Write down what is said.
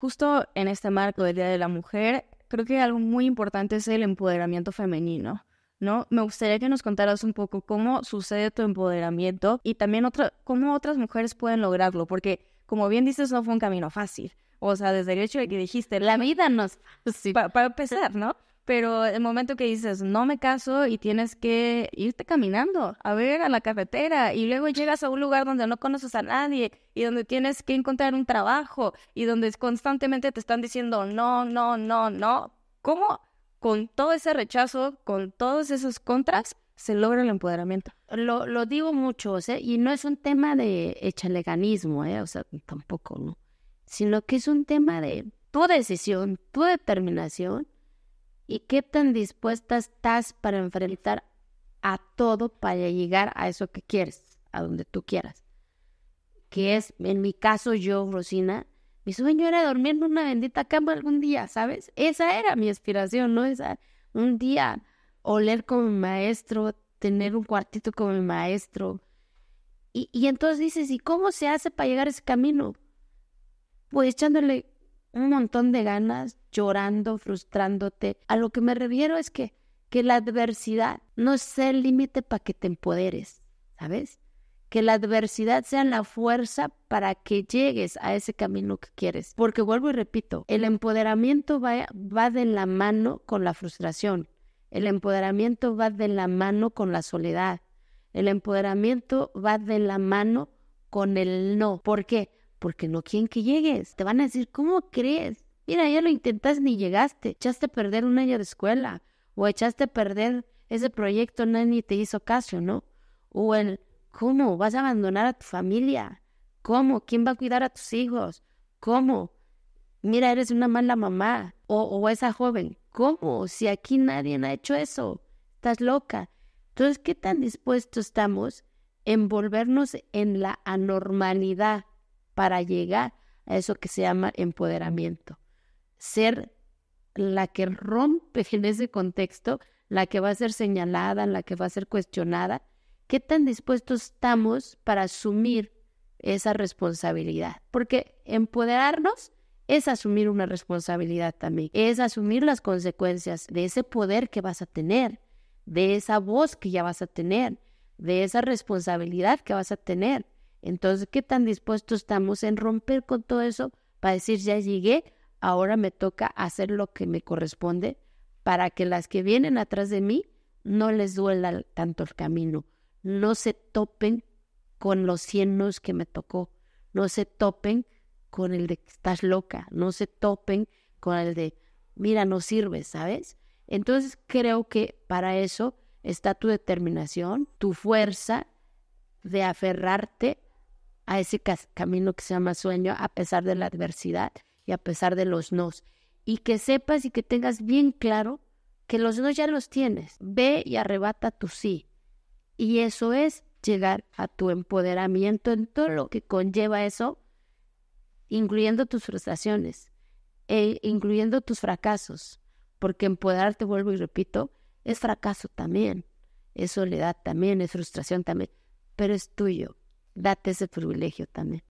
Justo en este marco del Día de la Mujer, creo que algo muy importante es el empoderamiento femenino. ¿no? Me gustaría que nos contaras un poco cómo sucede tu empoderamiento y también otra, cómo otras mujeres pueden lograrlo, porque como bien dices, no fue un camino fácil. O sea, desde el hecho de que dijiste, la vida nos... para empezar, ¿no? Pero el momento que dices, no me caso y tienes que irte caminando a ver a la carretera y luego llegas a un lugar donde no conoces a nadie y donde tienes que encontrar un trabajo y donde constantemente te están diciendo, no, no, no, no. ¿Cómo con todo ese rechazo, con todos esos contras, se logra el empoderamiento? Lo, lo digo mucho, ¿eh? y no es un tema de echaleganismo, ¿eh? o sea, tampoco, ¿no? Sino que es un tema de tu decisión, tu determinación y qué tan dispuesta estás para enfrentar a todo para llegar a eso que quieres, a donde tú quieras. Que es, en mi caso, yo, Rosina, mi sueño era dormir en una bendita cama algún día, ¿sabes? Esa era mi aspiración, ¿no? Esa, un día oler con mi maestro, tener un cuartito con mi maestro. Y, y entonces dices, ¿y cómo se hace para llegar a ese camino? Pues echándole un montón de ganas, llorando, frustrándote. A lo que me refiero es que, que la adversidad no es el límite para que te empoderes, ¿sabes? Que la adversidad sea la fuerza para que llegues a ese camino que quieres. Porque vuelvo y repito, el empoderamiento va, va de la mano con la frustración. El empoderamiento va de la mano con la soledad. El empoderamiento va de la mano con el no. ¿Por qué? Porque no quieren que llegues. Te van a decir, ¿cómo crees? Mira, ya lo intentaste ni llegaste, echaste a perder un año de escuela o echaste a perder ese proyecto, nadie te hizo caso, ¿no? O el, ¿cómo vas a abandonar a tu familia? ¿Cómo? ¿Quién va a cuidar a tus hijos? ¿Cómo? Mira, eres una mala mamá o, o esa joven. ¿Cómo? Si aquí nadie ha hecho eso, estás loca. Entonces, ¿qué tan dispuestos estamos en volvernos en la anormalidad para llegar a eso que se llama empoderamiento? ser la que rompe en ese contexto, la que va a ser señalada, la que va a ser cuestionada, ¿qué tan dispuestos estamos para asumir esa responsabilidad? Porque empoderarnos es asumir una responsabilidad también, es asumir las consecuencias de ese poder que vas a tener, de esa voz que ya vas a tener, de esa responsabilidad que vas a tener. Entonces, ¿qué tan dispuestos estamos en romper con todo eso para decir, ya llegué, ahora me toca hacer lo que me corresponde para que las que vienen atrás de mí no les duela tanto el camino, no se topen con los cienos que me tocó, no se topen con el de que estás loca, no se topen con el de mira, no sirve, ¿sabes? Entonces creo que para eso está tu determinación, tu fuerza de aferrarte a ese camino que se llama sueño a pesar de la adversidad y a pesar de los nos. Y que sepas y que tengas bien claro que los no ya los tienes. Ve y arrebata tu sí. Y eso es llegar a tu empoderamiento en todo lo que conlleva eso, incluyendo tus frustraciones, e incluyendo tus fracasos, porque empoderarte, vuelvo y repito, es fracaso también, es soledad también, es frustración también, pero es tuyo. Date ese privilegio también.